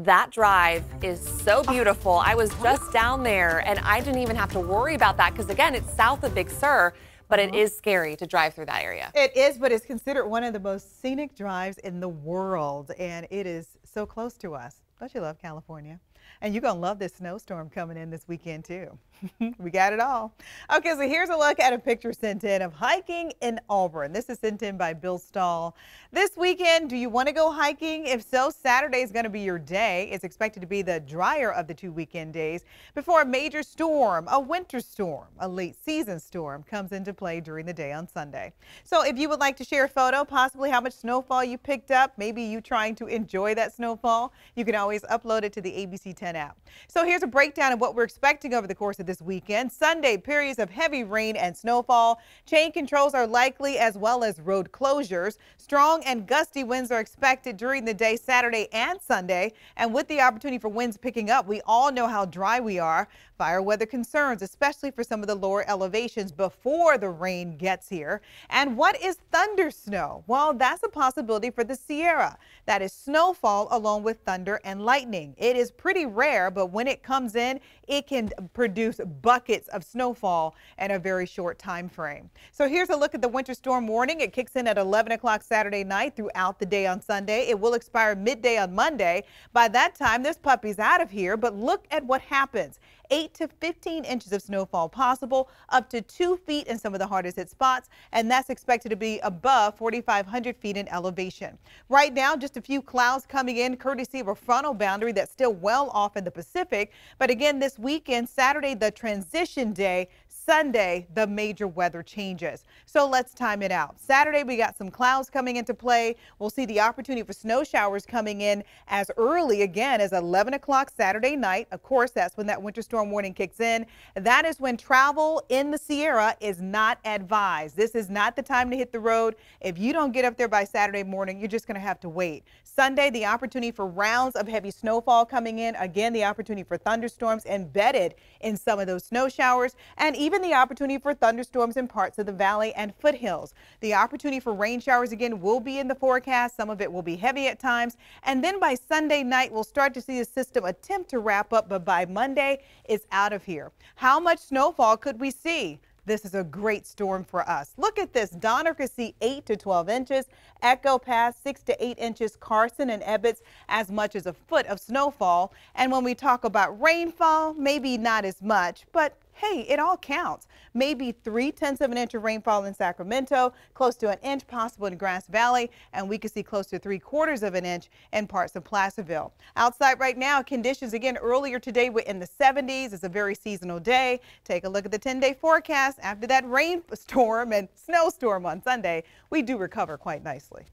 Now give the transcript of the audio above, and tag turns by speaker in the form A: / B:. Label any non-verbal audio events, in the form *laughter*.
A: That drive is so ah. beautiful. I was just down there and I didn't even have to worry about that because, again, it's south of Big Sur but it uh-huh. is scary to drive through that area. It is, but it's considered one of the most scenic drives in the world, and it is so close to us. Don't you love California? And you're going to love this snowstorm coming in this weekend, too. *laughs* we got it all. Okay, so here's a look at a picture sent in of hiking in Auburn. This is sent in by Bill Stahl. This weekend, do you want to go hiking? If so, Saturday is going to be your day. It's expected to be the drier of the two weekend days before a major storm, a winter storm, a late season storm comes into play during the day on Sunday. So if you would like to share a photo, possibly how much snowfall you picked up, maybe you trying to enjoy that snowfall, you can always upload it to the ABC app. So here's a breakdown of what we're expecting over the course of this weekend. Sunday, periods of heavy rain and snowfall. Chain controls are likely as well as road closures. Strong and gusty winds are expected during the day Saturday and Sunday. And with the opportunity for winds picking up, we all know how dry we are. Fire weather concerns, especially for some of the lower elevations before the rain gets here. And what is thunder snow? Well, that's a possibility for the Sierra. That is snowfall along with thunder and lightning. It is pretty rare, but when it comes in, it can produce buckets of snowfall in a very short time frame. So here's a look at the winter storm warning. It kicks in at 11 o'clock Saturday night throughout the day on Sunday. It will expire midday on Monday. By that time, this puppy's out of here, but look at what happens. 8 to 15 inches of snowfall possible, up to 2 feet in some of the hardest hit spots, and that's expected to be above 4,500 feet in elevation. Right now, just a few clouds coming in courtesy of a frontal boundary that's still well off in the Pacific. But again, this weekend, Saturday, the transition day, Sunday, the major weather changes. So let's time it out. Saturday, we got some clouds coming into play. We'll see the opportunity for snow showers coming in as early again as 11 o'clock Saturday night. Of course, that's when that winter storm warning kicks in. That is when travel in the Sierra is not advised. This is not the time to hit the road. If you don't get up there by Saturday morning, you're just going to have to wait. Sunday, the opportunity for rounds of heavy snowfall coming in. Again, the opportunity for thunderstorms embedded in some of those snow showers and even even the opportunity for thunderstorms in parts of the valley and foothills. The opportunity for rain showers again will be in the forecast. Some of it will be heavy at times. And then by Sunday night, we'll start to see the system attempt to wrap up, but by Monday, it's out of here. How much snowfall could we see? This is a great storm for us. Look at this. Donner could see 8 to 12 inches. Echo Pass 6 to 8 inches. Carson and Ebbets as much as a foot of snowfall. And when we talk about rainfall, maybe not as much, but hey, it all counts. Maybe three tenths of an inch of rainfall in Sacramento, close to an inch possible in Grass Valley, and we could see close to three quarters of an inch in parts of Placerville. Outside right now, conditions again earlier today were in the 70s. It's a very seasonal day. Take a look at the 10 day forecast. After that rainstorm *laughs* and snowstorm on Sunday, we do recover quite nicely.